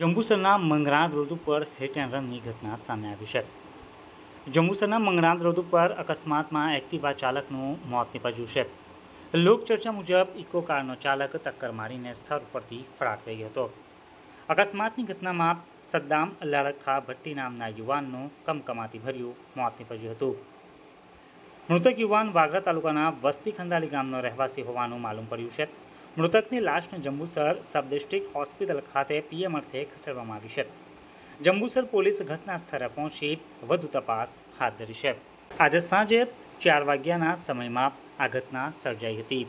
જંબુસરના Mangran road ઉપર hit and રનની ઘટના સામે આવી છે જંબુસરના મંગરાણ રોડ ઉપર અકસ્માતમાં એક્ટિવા ચાલકનું મોત નિપજ્યું છે લોકચર્ચા મુજબ ઇકો કારનો ચાલક ટક્કર મારીને સ્થળ પરથી ફરાર થઈ હતો અકસ્માતની ઘટનામાં સદ્દામ લાડખા ભટ્ટી નામના યુવાનનું કમકમાતી ભર્યું મોત નિપજ્યું હતું મૃતક યુવાન વાગરા તાલુકાના વસ્તી ખંડાલી ગામનો રહેવાસી હોવાનું માલુમ પડ્યું છે મૃતકની લાશને જંબુસર સબ ડિસ્ટ્રિક્ટ હોસ્પિટલ ખાતે પીએમ અર્થે ખસેડવામાં આવી છે જંબુસર પોલીસ ઘટના સ્થળે પહોંચી વધુ તપાસ હાથ ધરી છે આજે સાંજે ચાર વાગ્યાના સમયમાં આ ઘટના સર્જાઈ હતી